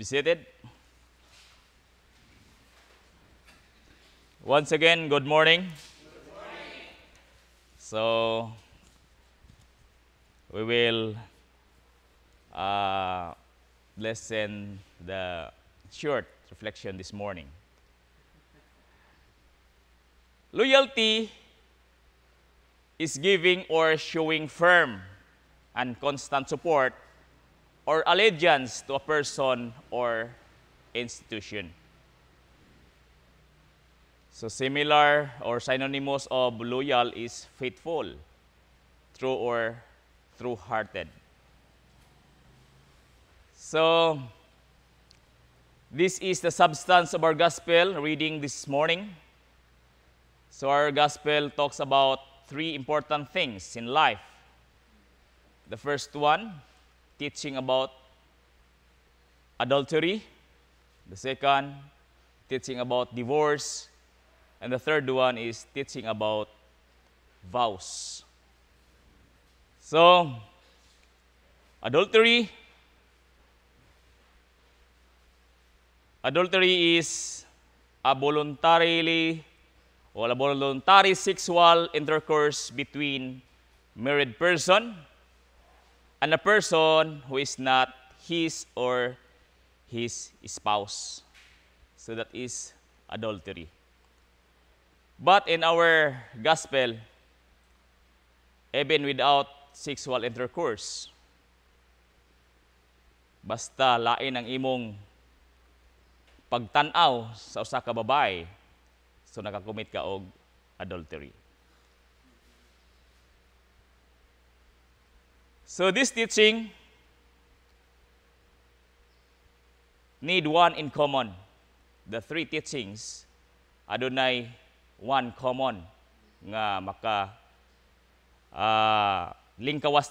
Be seated. Once again, good morning. good morning. So, we will uh, lessen the short reflection this morning. Loyalty is giving or showing firm and constant support or allegiance to a person or institution. So similar or synonymous of loyal is faithful, true or true-hearted. So this is the substance of our gospel reading this morning. So our gospel talks about three important things in life. The first one, teaching about adultery, the second, teaching about divorce, and the third one is teaching about vows. So, adultery, adultery is a voluntarily or a voluntary sexual intercourse between married person and a person who is not his or his spouse. So that is adultery. But in our gospel, even without sexual intercourse, basta lain ang imong pagtanaw sa usa ka babae, so nakakumit ka og adultery. So, this teaching need one in common. The three teachings adunay one common nga maka uh, ah, lingkawas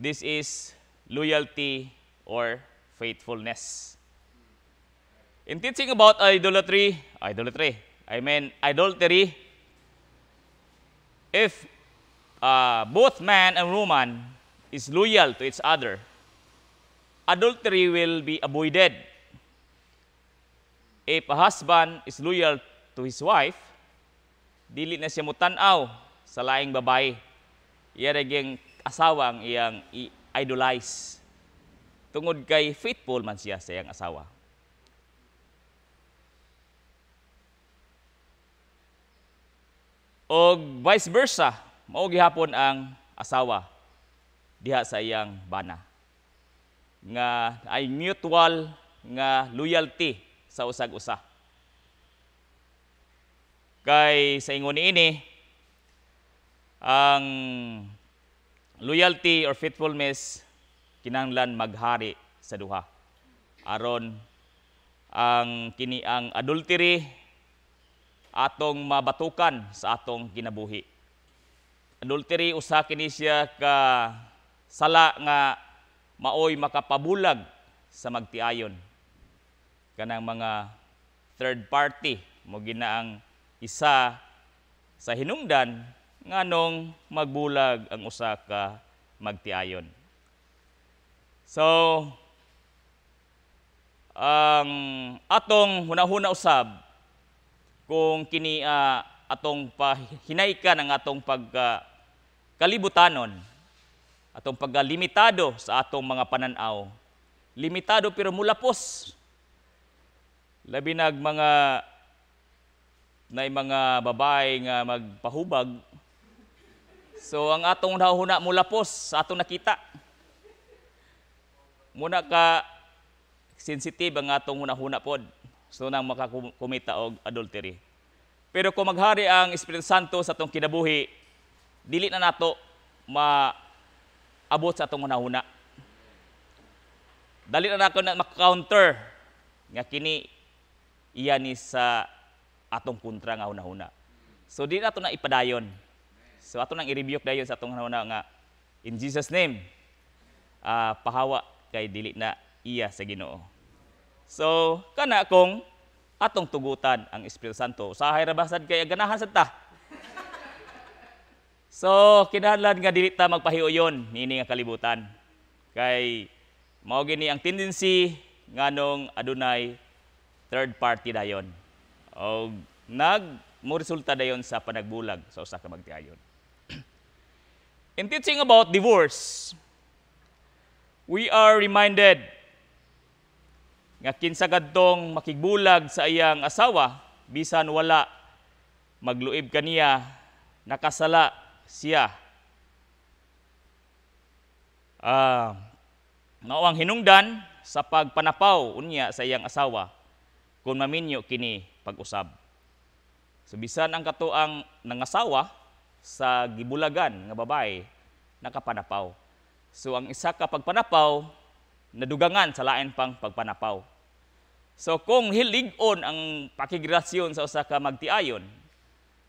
This is loyalty or faithfulness. In teaching about idolatry, idolatry, I mean idolatry, if uh, both man and woman is loyal to each other, adultery will be avoided. If a husband is loyal to his wife, dili na siya mutanaw sa laing babae. Iya reging asawa ang iyang i-idolize. Tungod kay faithful man siya sa iyang asawa. O vice versa, mao gihapon ang asawa diha sa iyang bana nga ay mutual nga loyalty sa usag usa kay sa ingon ini ang loyalty or faithfulness kinanglan maghari sa duha aron ang kini ang adultery atong mabatukan sa atong ginabuhi adultery usa kini siya ka sala nga maoy makapabulag sa magtiayon kanang mga third party mo ginaang isa sa hinungdan nganong magbulag ang usa ka magtiayon so ang atong hunahuna usab kung kini uh, atong pahinay ka atong pagka kalibutanon, atong pagalimitado sa atong mga pananaw. Limitado pero mulapos. Labi nag mga nay mga babae nga magpahubag. So ang atong nahuna mulapos sa atong nakita. Muna ka sensitive ang atong hunahuna pod. So nang makakumita og adultery. Pero kung maghari ang Espiritu Santo sa atong kinabuhi, dili na nato maabot sa atong hunahuna. Dali na nato na makakounter nga kini iya ni sa atong kontra nga hunahuna. So dili nato na ipadayon. So ato nang i-rebuke dayon sa atong hunahuna nga in Jesus name uh, pahawa kay dili na iya sa Ginoo. So kana kung atong tugutan ang Espiritu Santo. Sa hayra basad kay ganahan sa ta So, kinahanglan nga dili ta magpahiuyon niini nga kalibutan. Kay mao gini ang tendency nganong adunay third party dayon. O nag mo resulta dayon sa panagbulag sa usa ka magtiayon. In teaching about divorce, we are reminded nga kinsa kadtong makigbulag sa iyang asawa bisan wala magluib kaniya nakasala siya. Uh, mao ang hinungdan sa pagpanapaw unya sa iyang asawa kung maminyo kini pag-usab. So bisan ang katuang nangasawa sa gibulagan nga babae nakapanapaw. So ang isa ka pagpanapaw nadugangan sa lain pang pagpanapaw. So kung hiligon ang pakigrasyon sa usa ka magtiayon,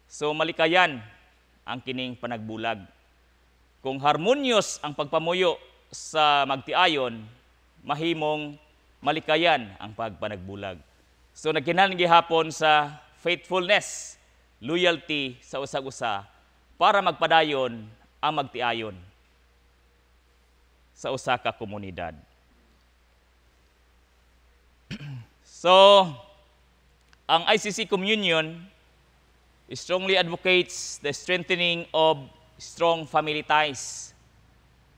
so malikayan ang kining panagbulag. Kung harmonious ang pagpamuyo sa magtiayon, mahimong malikayan ang pagpanagbulag. So nagkinahanglan gihapon sa faithfulness, loyalty sa usag-usa para magpadayon ang magtiayon sa usa ka komunidad. so, ang ICC Communion strongly advocates the strengthening of strong family ties.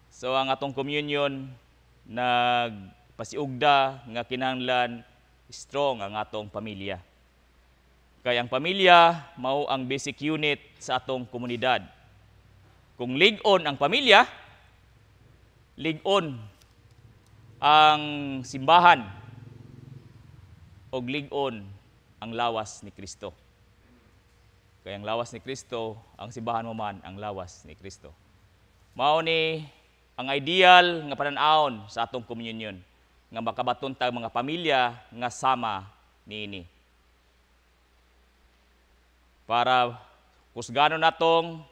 So ang atong communion nagpasiugda nga kinahanglan strong ang atong pamilya. Kaya ang pamilya mao ang basic unit sa atong komunidad. Kung ligon ang pamilya, ligon ang simbahan o ligon ang lawas ni Kristo. Kaya ang lawas ni Kristo, ang simbahan mo man, ang lawas ni Kristo. Mao ni ang ideal nga pananawon sa atong communion nga makabaton tag mga pamilya nga sama niini. Para kusgano natong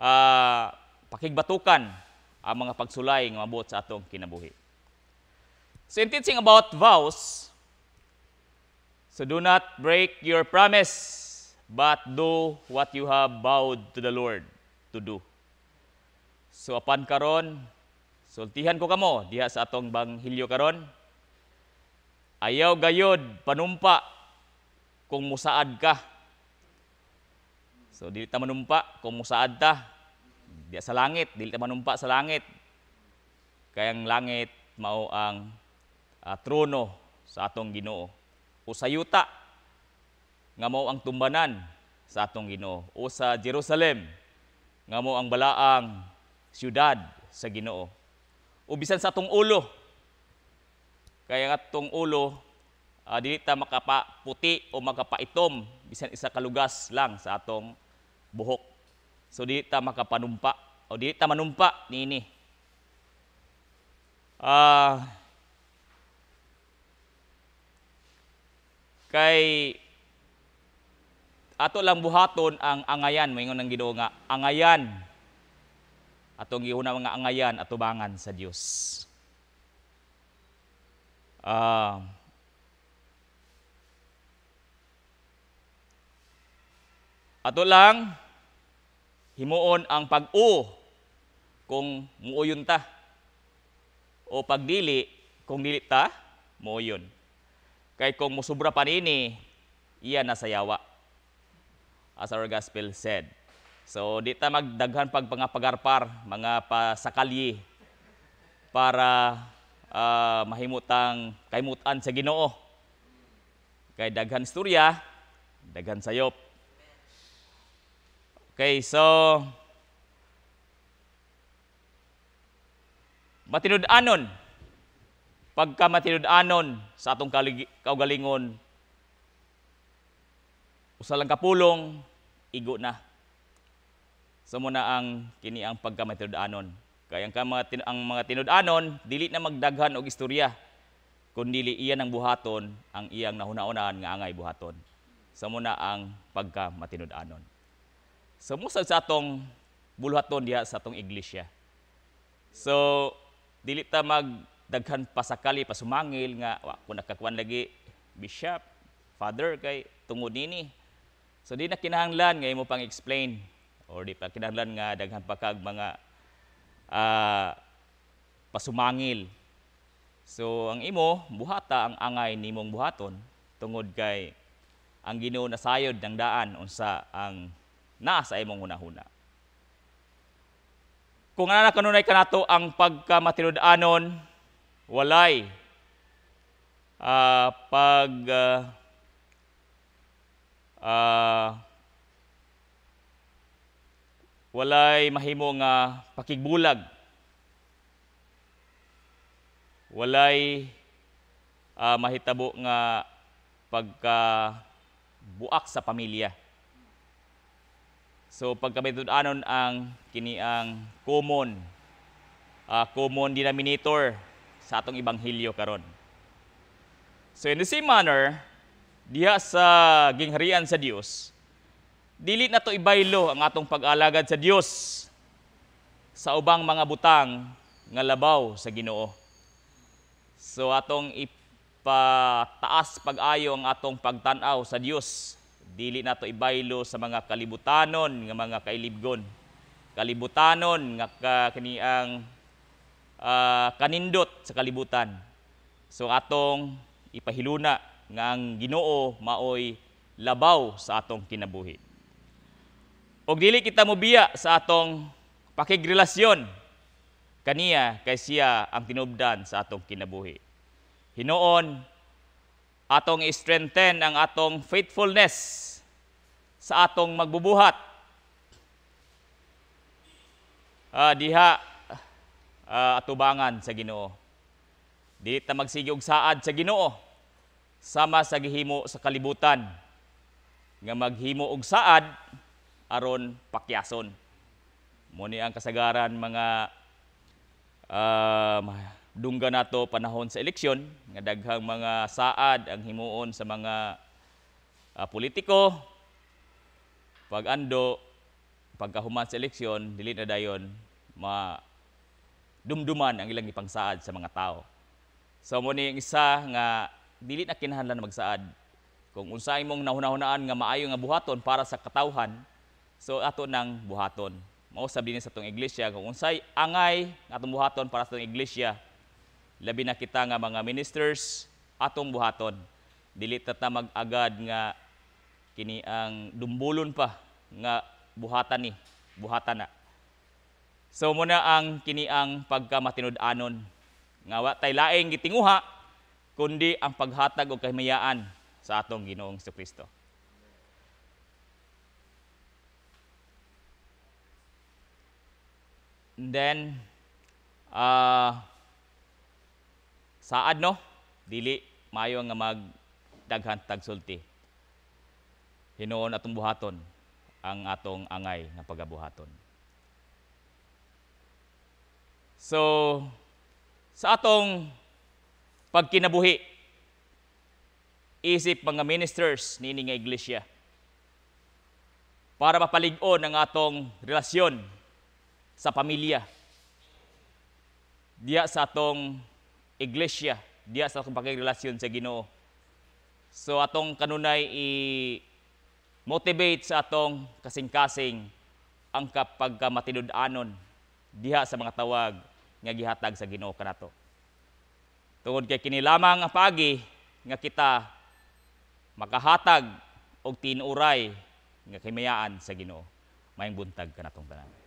uh, pakigbatukan ang mga pagsulay nga mabuot sa atong kinabuhi. Sentencing about vows, so do not break your promise but do what you have vowed to the Lord to do. So apan karon, sultihan ko kamo diha sa atong banghilyo karon. Ayaw gayod panumpa kung musaad ka. So dili ta manumpa kung musaad ta. Diya sa langit, dili ta manumpa sa langit. Kaya ang langit mao ang uh, trono sa atong Ginoo. O Usayuta nga mao ang tumbanan sa atong Ginoo o sa Jerusalem nga mao ang balaang siyudad sa Ginoo o sa atong ulo kaya nga atong ulo uh, dili ta makapaputi o makapaitom bisan isa kalugas lang sa atong buhok so dili ta makapanumpa o dili ta manumpa niini ah uh, kay ato lang buhaton ang angayan moingon ang Ginoo nga angayan atong giuna mga angayan atubangan sa Dios uh, ah. ato lang himuon ang pag-u kung muuyon ta o pagdili kung dili ta muuyon kay kung musubra pa nini iya nasayawa as our gospel said. So di ta magdaghan pag mga pagarpar, mga pasakalye para uh, mahimutang kaimutan sa Ginoo. Kay daghan istorya, daghan sayop. Okay, so matinud-anon pagka matinud-anon sa atong kaugalingon usa lang kapulong igo na. So muna ang kini ang pagkamatinud-anon. Kaya ang, mga, ang mga tinud-anon, dili na magdaghan og istorya, kundili iyan ang buhaton, ang iyang nahunaonan nga angay buhaton. So muna ang pagkamatinud-anon. So musad sa atong bulhaton diha sa atong iglesia. So dili ta magdaghan pasakali pasumangil nga wa ko nakakuan lagi bishop, father kay tungod nini So di na kinahanglan nga imo pang explain or di pa kinahanglan nga daghan pa kag mga uh, pasumangil. So ang imo buhata ang angay nimong buhaton tungod kay ang Ginoo nasayod ng daan unsa ang nasa imong hunahuna. Kung ana kanunay kanato ang pagkamatinud-anon walay uh, pag uh, uh, walay mahimo nga pakigbulag walay uh, mahitabo nga pagka buak sa pamilya so pagkabitud-anon ang kini ang common uh, common denominator sa atong ibanghilyo karon so in the same manner diha sa gingharian sa Dios dili na to ibaylo ang atong pag-alagad sa Dios sa ubang mga butang nga labaw sa Ginoo so atong ipataas pag-ayo ang atong pagtan-aw sa Dios dili na to ibaylo sa mga kalibutanon nga mga kailibgon kalibutanon nga ka, kaniang uh, ah, kanindot sa kalibutan so atong ipahiluna nga ang Ginoo maoy labaw sa atong kinabuhi. Og dili kita mobiya sa atong pakigrelasyon kaniya kay siya ang tinubdan sa atong kinabuhi. Hinoon atong strengthen ang atong faithfulness sa atong magbubuhat. Uh, diha uh, atubangan sa Ginoo. Di ta magsigi og saad sa Ginoo sama sa gihimo sa kalibutan nga maghimo og saad aron pakyason. mo ni ang kasagaran mga uh, dungga nato panahon sa eleksyon nga daghang mga saad ang himuon sa mga uh, politiko pag ando pagkahuman sa eleksyon dili na dayon ma dumduman ang ilang ipangsaad sa mga tao. So mo ni isa nga dili na kinahanglan magsaad kung unsay mong nahunahunaan nga maayo nga buhaton para sa katawhan so ato nang buhaton mao sab ni sa tong iglesia kung unsay angay nga atong buhaton para sa tong iglesia labi na kita nga mga ministers atong buhaton dili ta mag-agad nga kini ang dumbulon pa nga buhatan ni buhatan na so muna ang kini ang pagkamatinud-anon nga wa tay laing gitinguha kundi ang paghatag og kahimayaan sa atong Ginoong Hesus Kristo. And then uh, saad no dili mayo nga magdaghan tagsulti. Hinuon atong buhaton ang atong angay nga pagabuhaton. So sa atong pagkinabuhi. Isip mga ministers nini nga iglesia para mapalig-on ang atong relasyon sa pamilya. Diya sa atong iglesia, diya sa atong pakirelasyon sa Ginoo. So atong kanunay i-motivate sa atong kasing-kasing ang matinud anon diha sa mga tawag nga gihatag sa Ginoo kanato. Tungod kay kini lamang pagi nga kita makahatag og tinuray nga kahimayaan sa Ginoo. maayong buntag kanatong tanan.